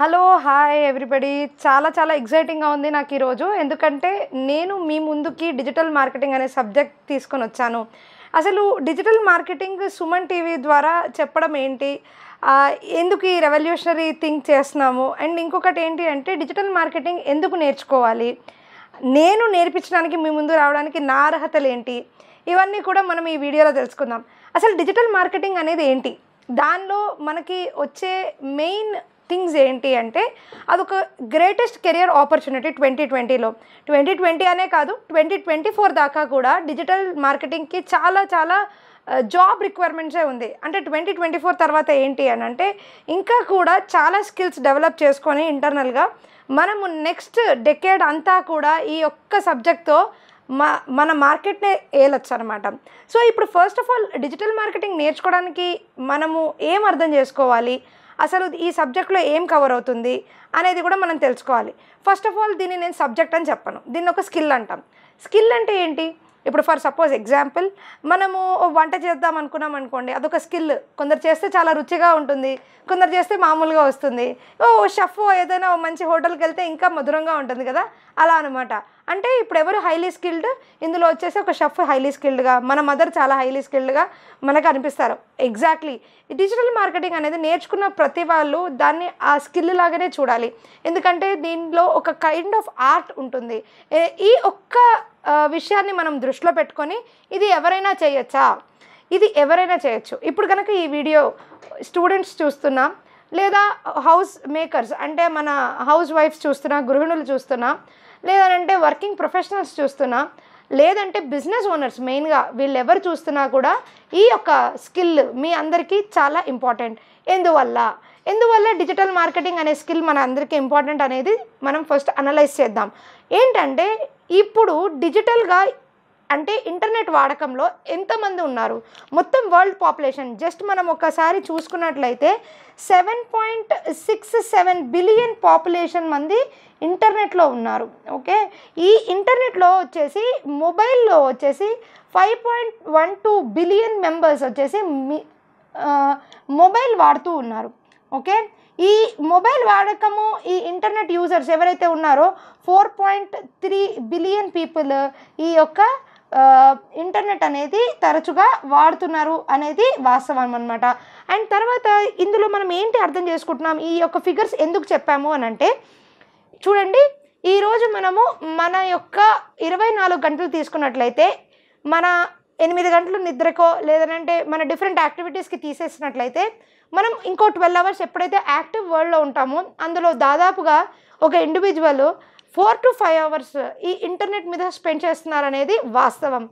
hello hi everybody చాలా చాలా ఎగ్జైటింగ్గా ఉంది నాకు ఈరోజు ఎందుకంటే నేను మీ ముందుకి డిజిటల్ మార్కెటింగ్ అనే సబ్జెక్ట్ తీసుకొని వచ్చాను అసలు డిజిటల్ మార్కెటింగ్ సుమన్ టీవీ ద్వారా చెప్పడం ఏంటి ఎందుకు ఈ రెవల్యూషనరీ థింక్ చేస్తున్నాము అండ్ ఇంకొకటి ఏంటి అంటే డిజిటల్ మార్కెటింగ్ ఎందుకు నేర్చుకోవాలి నేను నేర్పించడానికి మీ ముందు రావడానికి నా అర్హతలు ఏంటి ఇవన్నీ కూడా మనం ఈ వీడియోలో తెలుసుకుందాం అసలు డిజిటల్ మార్కెటింగ్ అనేది ఏంటి దానిలో మనకి వచ్చే మెయిన్ థింగ్స్ ఏంటి అంటే అదొక గ్రేటెస్ట్ కెరియర్ ఆపర్చునిటీ ట్వంటీ ట్వంటీలో ట్వంటీ ట్వంటీ అనే కాదు ట్వంటీ ట్వంటీ ఫోర్ దాకా కూడా డిజిటల్ మార్కెటింగ్కి చాలా చాలా జాబ్ రిక్వైర్మెంట్సే ఉంది అంటే ట్వంటీ ట్వంటీ ఫోర్ తర్వాత ఏంటి అని అంటే ఇంకా కూడా చాలా స్కిల్స్ డెవలప్ చేసుకొని ఇంటర్నల్గా మనము నెక్స్ట్ డెకేడ్ అంతా కూడా ఈ ఒక్క సబ్జెక్ట్తో మా మన మార్కెట్నే వేయలొచ్చు అనమాట సో ఇప్పుడు first of all digital marketing నేర్చుకోవడానికి మనము ఏం అర్థం చేసుకోవాలి అసలు ఈ సబ్జెక్ట్లో ఏం కవర్ అవుతుంది అనేది కూడా మనం తెలుసుకోవాలి ఫస్ట్ ఆఫ్ ఆల్ దీన్ని నేను సబ్జెక్ట్ అని చెప్పను దీన్ని ఒక స్కిల్ అంటాం స్కిల్ అంటే ఏంటి ఇప్పుడు ఫర్ సపోజ్ ఎగ్జాంపుల్ మనము వంట చేద్దాం అనుకున్నాం అనుకోండి అదొక స్కిల్ కొందరు చేస్తే చాలా రుచిగా ఉంటుంది కొందరు చేస్తే మామూలుగా వస్తుంది ఓ షెఫ్ ఏదైనా మంచి హోటల్కి వెళ్తే ఇంకా మధురంగా ఉంటుంది కదా అలా అనమాట అంటే ఇప్పుడు ఎవరు హైలీ స్కిల్డ్ ఇందులో వచ్చేసి ఒక షెఫ్ హైలీ స్కిల్డ్గా మన మదర్ చాలా హైలీ స్కిల్డ్గా మనకు అనిపిస్తారు ఎగ్జాక్ట్లీ డిజిటల్ మార్కెటింగ్ అనేది నేర్చుకున్న ప్రతి వాళ్ళు దాన్ని ఆ స్కిల్ లాగానే చూడాలి ఎందుకంటే దీనిలో ఒక కైండ్ ఆఫ్ ఆర్ట్ ఉంటుంది ఈ ఒక్క విషయాన్ని మనం దృష్టిలో పెట్టుకొని ఇది ఎవరైనా చేయొచ్చా ఇది ఎవరైనా చేయొచ్చు ఇప్పుడు కనుక ఈ వీడియో స్టూడెంట్స్ చూస్తున్నా లేదా హౌస్ మేకర్స్ అంటే మన హౌస్ వైఫ్స్ చూస్తున్నా గృహిణులు చూస్తున్నా లేదంటే వర్కింగ్ ప్రొఫెషనల్స్ చూస్తున్నా లేదంటే బిజినెస్ ఓనర్స్ మెయిన్గా వీళ్ళు ఎవరు చూస్తున్నా కూడా ఈ యొక్క స్కిల్ మీ అందరికీ చాలా ఇంపార్టెంట్ ఎందువల్ల ఎందువల్ల డిజిటల్ మార్కెటింగ్ అనే స్కిల్ మన అందరికీ ఇంపార్టెంట్ అనేది మనం ఫస్ట్ అనలైజ్ చేద్దాం ఏంటంటే ఇప్పుడు డిజిటల్గా అంటే ఇంటర్నెట్ వాడకంలో ఎంతమంది ఉన్నారు మొత్తం వరల్డ్ పాపులేషన్ జస్ట్ మనం ఒకసారి చూసుకున్నట్లయితే seven point six seven billion population మంది ఇంటర్నెట్లో ఉన్నారు ఓకే ఈ ఇంటర్నెట్లో వచ్చేసి మొబైల్లో వచ్చేసి five point one two billion members వచ్చేసి మొబైల్ వాడుతూ ఉన్నారు ఓకే ఈ మొబైల్ వాడకము ఈ ఇంటర్నెట్ యూజర్స్ ఎవరైతే ఉన్నారో four point three billion people ఈ యొక్క ఇంటర్నెట్ అనేది తరచుగా వాడుతున్నారు అనేది వాస్తవం అనమాట అండ్ తర్వాత ఇందులో మనం ఏంటి అర్థం చేసుకుంటున్నాం ఈ యొక్క ఫిగర్స్ ఎందుకు చెప్పాము అని అంటే చూడండి ఈరోజు మనము మన యొక్క ఇరవై నాలుగు గంటలు తీసుకున్నట్లయితే మన ఎనిమిది గంటలు నిద్రకో లేదంటే మన డిఫరెంట్ యాక్టివిటీస్కి తీసేసినట్లయితే మనం ఇంకో ట్వెల్వ్ అవర్స్ ఎప్పుడైతే యాక్టివ్ వరల్డ్లో ఉంటామో అందులో దాదాపుగా ఒక individual four to five hours ఈ ఇంటర్నెట్ మీద స్పెండ్ చేస్తున్నారనేది వాస్తవం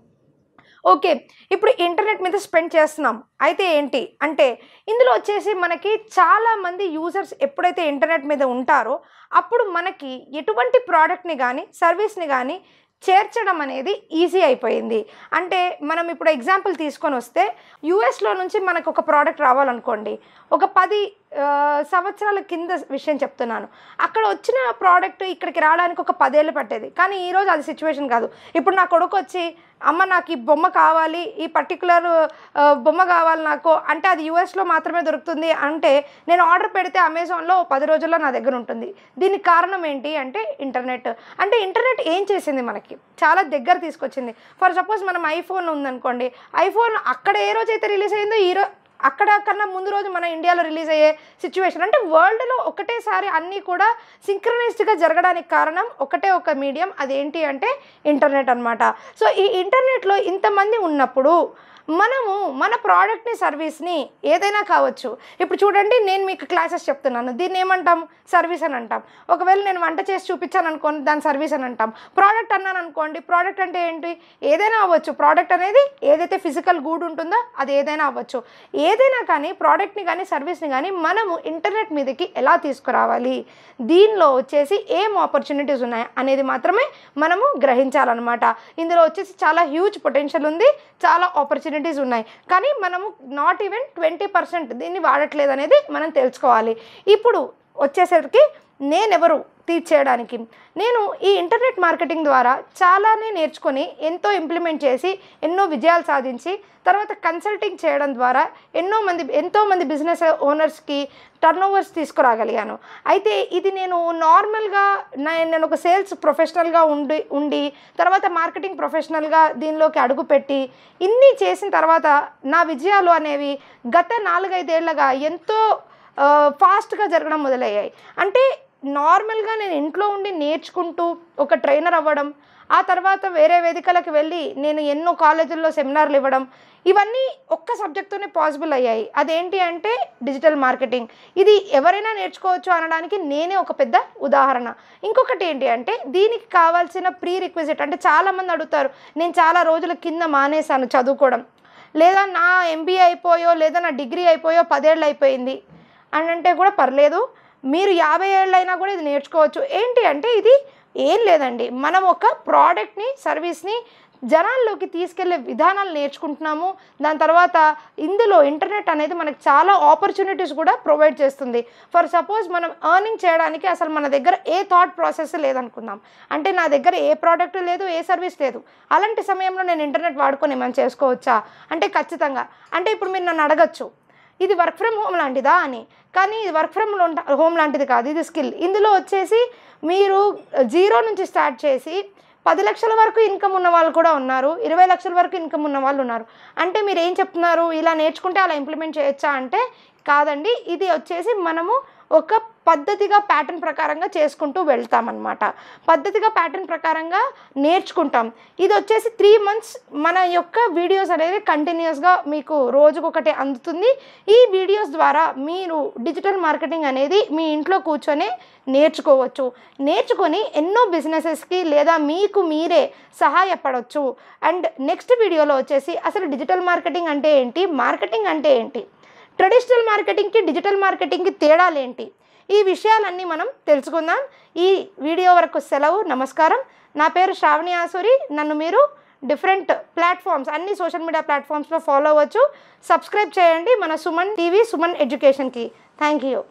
ఓకే ఇప్పుడు ఇంటర్నెట్ మీద స్పెండ్ చేస్తున్నాం అయితే ఏంటి అంటే ఇందులో వచ్చేసి మనకి చాలామంది యూజర్స్ ఎప్పుడైతే ఇంటర్నెట్ మీద ఉంటారో అప్పుడు మనకి ఎటువంటి ప్రోడక్ట్ని కానీ సర్వీస్ని కానీ చేర్చడం అనేది ఈజీ అయిపోయింది అంటే మనం ఇప్పుడు ఎగ్జాంపుల్ తీసుకొని వస్తే యూఎస్లో నుంచి మనకు ఒక ప్రోడక్ట్ రావాలనుకోండి ఒక పది సంవత్సరాల కింద విషయం చెప్తున్నాను అక్కడ వచ్చిన ప్రోడక్ట్ ఇక్కడికి రావడానికి ఒక పదేళ్ళు పట్టేది కానీ ఈరోజు అది సిచ్యువేషన్ కాదు ఇప్పుడు నా కొడుకు వచ్చి అమ్మ నాకు ఈ బొమ్మ కావాలి ఈ పర్టికులర్ బొమ్మ కావాలి నాకు అంటే అది యూఎస్లో మాత్రమే దొరుకుతుంది అంటే నేను ఆర్డర్ పెడితే అమెజాన్లో పది రోజుల్లో నా దగ్గర ఉంటుంది దీనికి కారణం ఏంటి అంటే ఇంటర్నెట్ అంటే ఇంటర్నెట్ ఏం చేసింది మనకి చాలా దగ్గర తీసుకొచ్చింది ఫర్ సపోజ్ మనం ఐఫోన్ ఉందనుకోండి ఐఫోన్ అక్కడ ఏ రోజైతే రిలీజ్ అయిందో ఈ రోజు అక్కడ కన్నా ముందు రోజు మన ఇండియాలో రిలీజ్ అయ్యే సిచ్యువేషన్ అంటే వరల్డ్లో ఒకటేసారి అన్నీ కూడా సింక్రనైజ్డ్గా జరగడానికి కారణం ఒకటే ఒక మీడియం అదేంటి అంటే ఇంటర్నెట్ అనమాట సో ఈ ఇంటర్నెట్లో ఇంతమంది ఉన్నప్పుడు మనము మన ప్రోడక్ట్ని సర్వీస్ని ఏదైనా కావచ్చు ఇప్పుడు చూడండి నేను మీకు క్లాసెస్ చెప్తున్నాను దీన్ని ఏమంటాం సర్వీస్ అని అంటాం ఒకవేళ నేను వంట చేసి చూపించాను అనుకోండి దాని సర్వీస్ అని అంటాం ప్రోడక్ట్ అన్నాను అనుకోండి ప్రోడక్ట్ అంటే ఏంటి ఏదైనా అవ్వచ్చు ప్రోడక్ట్ అనేది ఏదైతే ఫిజికల్ గూడ్ ఉంటుందో అది ఏదైనా అవ్వచ్చు ఏదైనా కానీ ప్రోడక్ట్ని కానీ సర్వీస్ని కానీ మనము ఇంటర్నెట్ మీదకి ఎలా తీసుకురావాలి దీనిలో వచ్చేసి ఏం ఆపర్చునిటీస్ ఉన్నాయి అనేది మాత్రమే మనము గ్రహించాలన్నమాట ఇందులో వచ్చేసి చాలా హ్యూజ్ పొటెన్షియల్ ఉంది చాలా ఆపర్చునిటీ ఆల్టర్నేటివ్స్ ఉన్నాయి కానీ మనము నాట్ ఈవెన్ ట్వంటీ పర్సెంట్ దీన్ని వాడట్లేదు అనేది మనం తెలుసుకోవాలి ఇప్పుడు వచ్చేసరికి నేనెవరు తీర్చేయడానికి నేను ఈ ఇంటర్నెట్ మార్కెటింగ్ ద్వారా చాలానే నేర్చుకొని ఎంతో ఇంప్లిమెంట్ చేసి ఎన్నో విజయాలు సాధించి తర్వాత కన్సల్టింగ్ చేయడం ద్వారా ఎన్నో మంది ఎంతోమంది బిజినెస్ ఓనర్స్కి టర్న్ ఓవర్స్ తీసుకురాగలిగాను అయితే ఇది నేను నార్మల్గా నేను ఒక సేల్స్ ప్రొఫెషనల్గా ఉండి ఉండి తర్వాత మార్కెటింగ్ ప్రొఫెషనల్గా దీనిలోకి అడుగుపెట్టి ఇన్ని చేసిన తర్వాత నా విజయాలు అనేవి గత నాలుగైదేళ్లగా ఎంతో ఫాస్ట్గా జరగడం మొదలయ్యాయి అంటే నార్మల్గా నేను ఇంట్లో ఉండి నేర్చుకుంటూ ఒక ట్రైనర్ అవ్వడం ఆ తర్వాత వేరే వేదికలకు వెళ్ళి నేను ఎన్నో కాలేజీల్లో సెమినార్లు ఇవ్వడం ఇవన్నీ ఒక్క సబ్జెక్ట్తోనే పాసిబుల్ అయ్యాయి అదేంటి అంటే డిజిటల్ మార్కెటింగ్ ఇది ఎవరైనా నేర్చుకోవచ్చు అనడానికి నేనే ఒక పెద్ద ఉదాహరణ ఇంకొకటి ఏంటి అంటే దీనికి కావాల్సిన ప్రీ రిక్విజిట్ అంటే చాలామంది అడుగుతారు నేను చాలా రోజుల కింద మానేశాను చదువుకోవడం లేదా నా ఎంబీఏ అయిపోయో లేదా నా డిగ్రీ అయిపోయో పదేళ్ళు అయిపోయింది అని అంటే కూడా పర్లేదు మీరు యాభై ఏళ్ళైనా కూడా ఇది నేర్చుకోవచ్చు ఏంటి అంటే ఇది ఏం లేదండి మనం ఒక ప్రోడక్ట్ని సర్వీస్ని జనాల్లోకి తీసుకెళ్లే విధానాలు నేర్చుకుంటున్నాము దాని తర్వాత ఇందులో ఇంటర్నెట్ అనేది మనకు చాలా ఆపర్చునిటీస్ కూడా ప్రొవైడ్ చేస్తుంది ఫర్ సపోజ్ మనం ఎర్నింగ్ చేయడానికి అసలు మన దగ్గర ఏ థాట్ ప్రాసెస్ లేదనుకుందాం అంటే నా దగ్గర ఏ ప్రోడక్ట్ లేదు ఏ సర్వీస్ లేదు అలాంటి సమయంలో నేను ఇంటర్నెట్ వాడుకొని మనం చేసుకోవచ్చా అంటే ఖచ్చితంగా అంటే ఇప్పుడు మీరు నన్ను అడగచ్చు ఇది వర్క్ ఫ్రమ్ హోమ్ లాంటిదా అని కానీ ఇది వర్క్ ఫ్రమ్ హోమ్ లాంటిది కాదు ఇది స్కిల్ ఇందులో వచ్చేసి మీరు జీరో నుంచి స్టార్ట్ చేసి పది లక్షల వరకు ఇన్కమ్ ఉన్న వాళ్ళు కూడా ఉన్నారు ఇరవై లక్షల వరకు ఇన్కమ్ ఉన్న వాళ్ళు ఉన్నారు అంటే మీరు ఏం చెప్తున్నారు ఇలా నేర్చుకుంటే అలా ఇంప్లిమెంట్ చేయొచ్చా అంటే కాదండి ఇది వచ్చేసి మనము ఒక పద్ధతిగా ప్యాటర్న్ ప్రకారంగా చేసుకుంటూ వెళ్తామన్నమాట పద్ధతిగా ప్యాటర్న్ ప్రకారంగా నేర్చుకుంటాం ఇది వచ్చేసి త్రీ మంత్స్ మన యొక్క వీడియోస్ అనేది కంటిన్యూస్గా మీకు రోజుకొకటి అందుతుంది ఈ వీడియోస్ ద్వారా మీరు డిజిటల్ మార్కెటింగ్ అనేది మీ ఇంట్లో కూర్చొని నేర్చుకోవచ్చు నేర్చుకొని ఎన్నో బిజినెసెస్కి లేదా మీకు మీరే సహాయపడవచ్చు అండ్ నెక్స్ట్ వీడియోలో వచ్చేసి అసలు డిజిటల్ మార్కెటింగ్ అంటే ఏంటి మార్కెటింగ్ అంటే ఏంటి ట్రెడిషనల్ మార్కెటింగ్కి డిజిటల్ మార్కెటింగ్కి తేడాలేంటి ఈ విషయాలన్నీ మనం తెలుసుకుందాం ఈ వీడియో వరకు సెలవు నమస్కారం నా పేరు శ్రావణి ఆసూరి నన్ను మీరు డిఫరెంట్ ప్లాట్ఫామ్స్ అన్ని సోషల్ మీడియా ప్లాట్ఫామ్స్లో ఫాలో అవ్వచ్చు సబ్స్క్రైబ్ చేయండి మన సుమన్ టీవీ సుమన్ ఎడ్యుకేషన్కి థ్యాంక్ యూ